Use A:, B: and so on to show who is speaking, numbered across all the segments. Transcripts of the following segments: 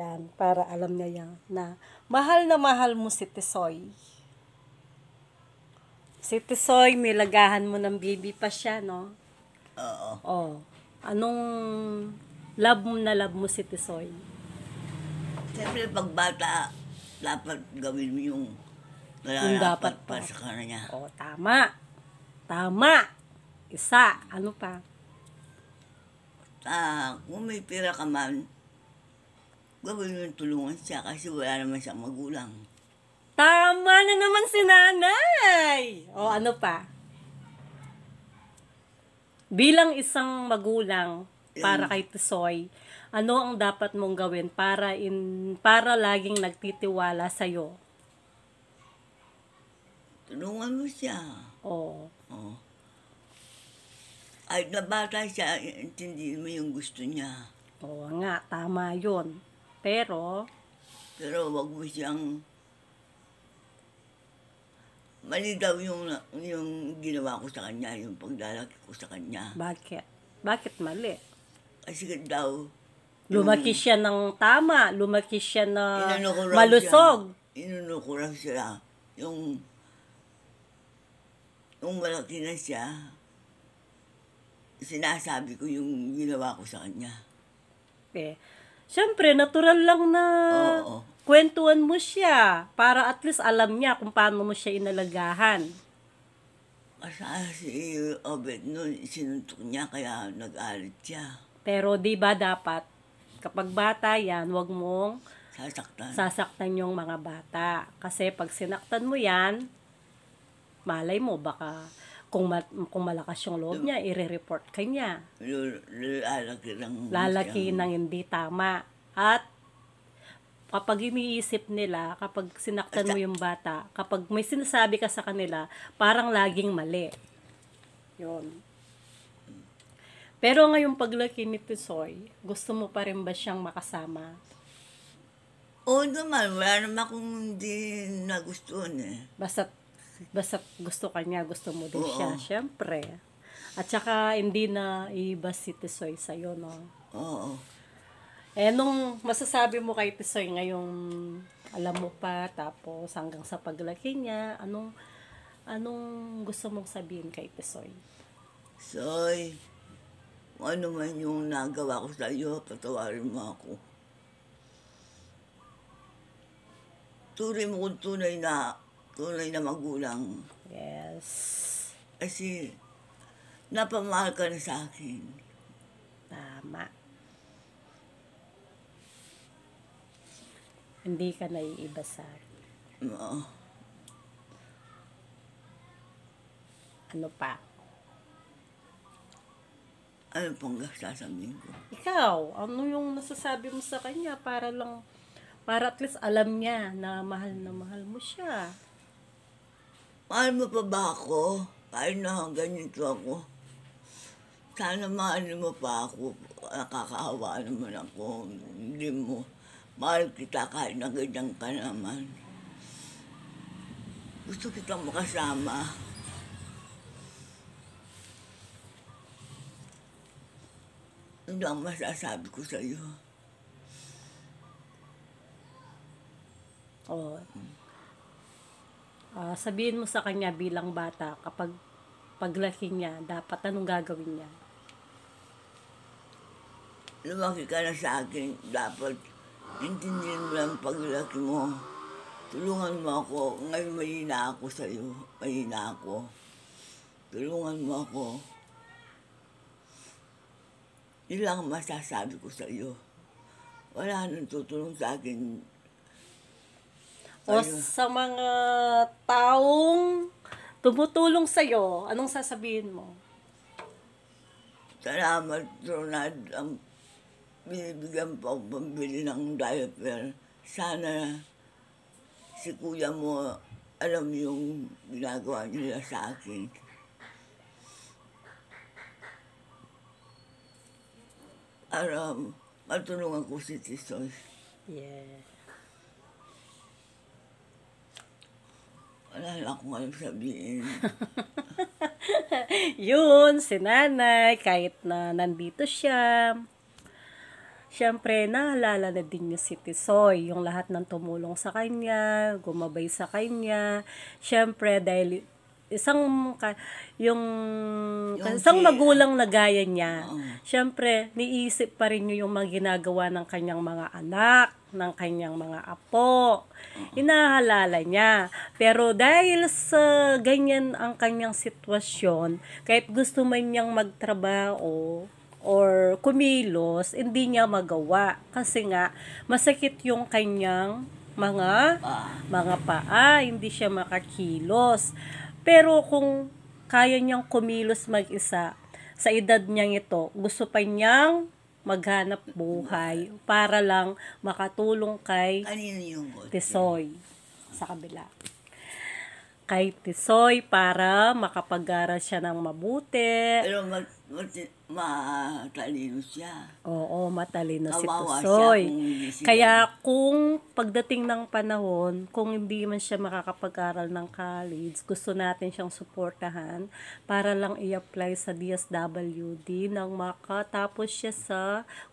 A: Yan, para alam niya yan na mahal na mahal mo si Tisoy. Si Tisoy, nilagahan mo ng baby pa siya, no? Oo. Oh. Anong love mo na love mo si Tisoy?
B: Siyempre, pagbata, dapat gawin mo yung yung dapat pa. sa kanya. Oo, oh, tama.
A: Tama. Isa. Ano pa?
B: Ah, kung may pira ka man, gawin mo tulungan siya kasi wala naman siyang magulang.
A: Tama na naman si nanay! O ano pa? Bilang isang magulang para kay Tsoy, ano ang dapat mong gawin para in para laging nagtitiwala sa iyo?
B: Tulungan mo siya. Oo. oh. Ay, na siya, intindihin mo yung gusto niya.
A: Oo nga, tama yon pero,
B: pero wag mo siyang mali daw yung, yung ginawa ko sa kanya, yung paglalaki ko sa kanya.
A: bakit? Bakit mali?
B: Kasi daw, Lumaki
A: siya ng tama, lumaki siya na malusog.
B: Siya, inuno siya. Yung, yung malaki na siya, sinasabi ko yung ginawa ko sa kanya.
A: Eh, syempre, natural lang na Oo. kwentuhan mo siya para at least alam niya kung paano mo siya inalagahan.
B: Masaya si Obed nun, sinuntok niya kaya nag-alit siya.
A: Pero di ba dapat, kapag bata yan, wag mong sasaktan. sasaktan yung mga bata. Kasi pag sinaktan mo yan, malay mo baka kung, ma- kung malakas yung loob niya, i-report ka niya.
B: Lalaki ng... Lalaki ng
A: hindi tama. At kapag iniisip nila, kapag sinaktan mo yung bata, kapag may sinasabi ka sa kanila, parang laging mali. Yun. Pero ngayong paglaki ni Tisoy, gusto mo pa rin ba siyang makasama?
B: Oo naman, wala naman akong hindi nagustuhan eh. Basta
A: Basta gusto kanya, gusto mo din Oo. siya, syempre. At saka hindi na iba si Tisoy sa iyo, no? Oo. Eh, nung masasabi mo kay Tisoy ngayong alam mo pa, tapos hanggang sa paglaki niya, anong, anong gusto mong sabihin kay Tisoy?
B: Soy, ano man yung nagawa ko sa iyo, patawarin mo ako. Turi mo kung tunay na tunay na magulang. Yes. Kasi, napamahal ka na sa akin. Tama.
A: Hindi ka naiiba sa akin.
B: Oo. Ano pa? Ano pong sasabihin ko?
A: Ikaw, ano yung nasasabi mo sa kanya para lang, para at least alam niya na mahal na mahal mo siya.
B: Mahal mo pa ba ako? Kahit na ganito ako. Sana mahal mo pa ako. Nakakahawa naman ako. Hindi mo. Mahal kita kahit na ganyan ka naman. Gusto kitang makasama. Hindi ano ang masasabi ko sa'yo.
A: Oo. Oh uh, sabihin mo sa kanya bilang bata kapag paglaki niya, dapat anong gagawin niya?
B: Lumaki ka na sa akin, dapat intindihin mo lang paglaki mo. Tulungan mo ako, ngayon mahina ako iyo mahina ako. Tulungan mo ako. ilang masasabi ko sa iyo Wala nang tutulong sa akin o sa
A: mga taong tumutulong iyo, anong sasabihin mo?
B: Salamat, Ronald, ang binibigyan pa ako pambili ng diaper. Sana si kuya mo alam yung ginagawa nila sa akin. Para matulungan ko si Tisoy. Yeah. Wala lang akong alam sabihin.
A: Yun, si nanay, kahit na nandito siya, Siyempre, naalala na din niya si Tisoy, yung lahat ng tumulong sa kanya, gumabay sa kanya. Siyempre, dahil isang yung, yung isang magulang na gaya niya, oh syempre, niisip pa rin niyo yung mga ginagawa ng kanyang mga anak, ng kanyang mga apo. Inahalala niya. Pero dahil sa ganyan ang kanyang sitwasyon, kahit gusto man niyang magtrabaho, or kumilos, hindi niya magawa kasi nga masakit yung kanyang mga mga paa, hindi siya makakilos. Pero kung kaya niyang kumilos mag-isa, sa edad niyang ito, gusto pa niyang maghanap buhay para lang makatulong kay Tisoy sa kabila kay Tisoy para makapag-aral siya ng mabuti.
B: Pero mag, mat, matalino siya.
A: Oo, matalino Kawawa si Tisoy. Kaya kung pagdating ng panahon, kung hindi man siya makakapag-aral ng college, gusto natin siyang suportahan para lang i-apply sa DSWD nang makatapos siya sa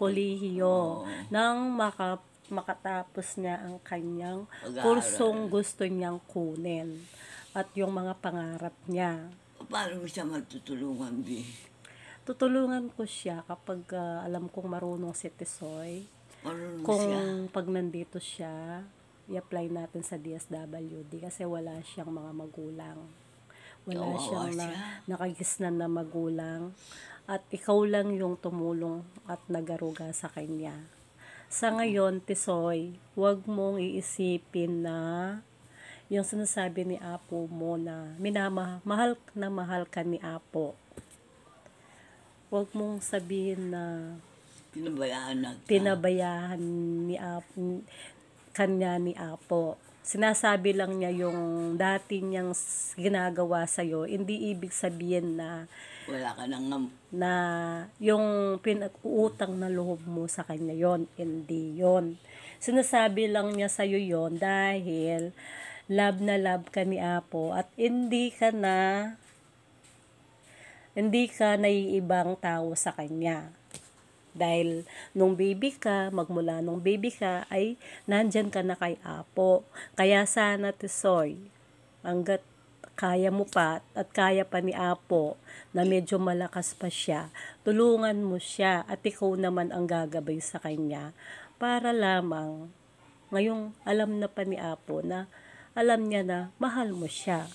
A: kolehiyo, oh. nang makapag makatapos niya ang kanyang kursong gusto niyang kunin at yung mga pangarap niya.
B: O paano mo siya magtutulungan, Bi?
A: Tutulungan ko siya kapag uh, alam kong marunong si Tesoy.
B: Marunong kung siya?
A: pag nandito siya, i-apply natin sa DSWD kasi wala siyang mga magulang.
B: Wala Kawawa siyang na,
A: nakagisnan na magulang. At ikaw lang yung tumulong at nagaruga sa kanya. Sa ngayon, Tisoy, huwag mong iisipin na yung sinasabi ni Apo mo na minamahal na mahal ka ni Apo. Huwag mong sabihin na tinabayaan na ka. ni Apo kanya ni Apo. Sinasabi lang niya yung dati niyang ginagawa sa iyo, hindi ibig sabihin na
B: wala ka nang ngam.
A: na yung pinag-uutang na loob mo sa kanya yon, hindi yon. Sinasabi lang niya sa iyo yon dahil love na love ka ni Apo at hindi ka na hindi ka naiibang tao sa kanya. Dahil nung baby ka, magmula nung baby ka, ay nandyan ka na kay Apo. Kaya sana tisoy, hanggat kaya mo pa at kaya pa ni Apo na medyo malakas pa siya, tulungan mo siya at ikaw naman ang gagabay sa kanya para lamang ngayong alam na pa ni Apo na alam niya na mahal mo siya.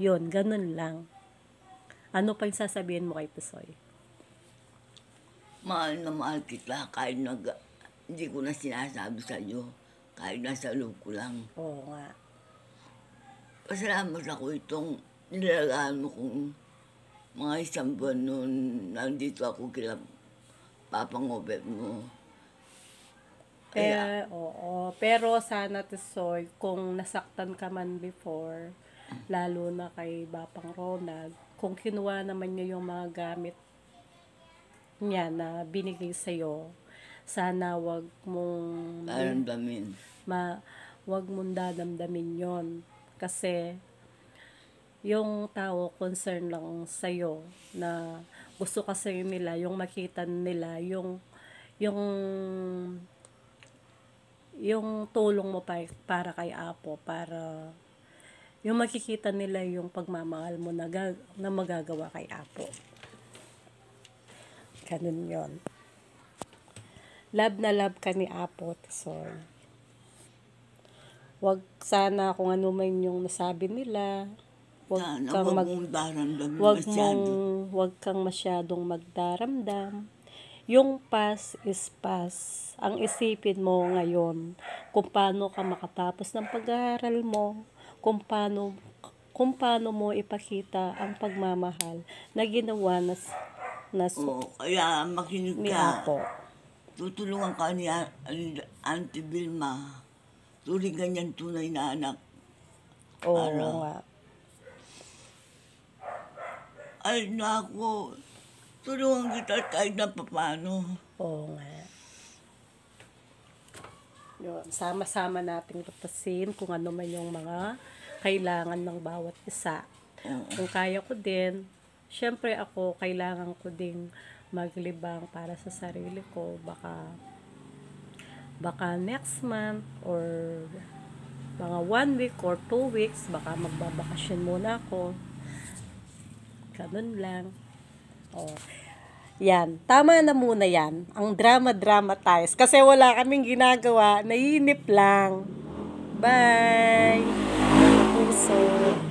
A: Yun, ganun lang. Ano pa yung sasabihin mo kay Pusoy?
B: Mahal na mahal kita kahit nag... Hindi ko na sinasabi sa iyo. Kahit nasa loob ko lang. Oo nga. Pasalamat ako itong nilagaan mo kung mga isang buwan noon nandito ako kila Papang Obet mo. Kaya,
A: Kaya oo. Pero sana tisoy, kung nasaktan ka man before, lalo na kay Bapang Ronald, kung kinuha naman niya yung mga gamit niya na binigay sa iyo, sana wag mong... Daramdamin. Ma, wag mong dadamdamin yon Kasi, yung tao concern lang sa iyo na gusto kasi nila yung makita nila yung yung yung tulong mo pa, para kay Apo, para yung makikita nila yung pagmamahal mo na, gag- na magagawa kay Apo. Ganun yon Love na love ka ni Apo, Tisor. Wag sana kung ano man yung nasabi nila, wag kang mag wag mong, wag kang masyadong magdaramdam yung past is past. Ang isipin mo ngayon kung paano ka makatapos ng pag-aaral mo, kung paano kung paano mo ipakita ang pagmamahal na ginawa na na so, Oo,
B: kaya makinig ka. Ni Tutulungan ka ni Auntie Vilma. Tuloy ganyan tunay na anak. Oo ano? nga. Ay, nako. Tulungan kita kahit na papano. Oo nga. Yun,
A: sama-sama nating lutasin kung ano man yung mga kailangan ng bawat isa. Kung kaya ko din, syempre ako, kailangan ko din maglibang para sa sarili ko. Baka, baka next month or mga one week or two weeks, baka magbabakasyon muna ako. Ganun lang. Oh. Yan, tama na muna yan. Ang drama-drama tayo. Kasi wala kaming ginagawa. Naiinip lang. Bye! Puso.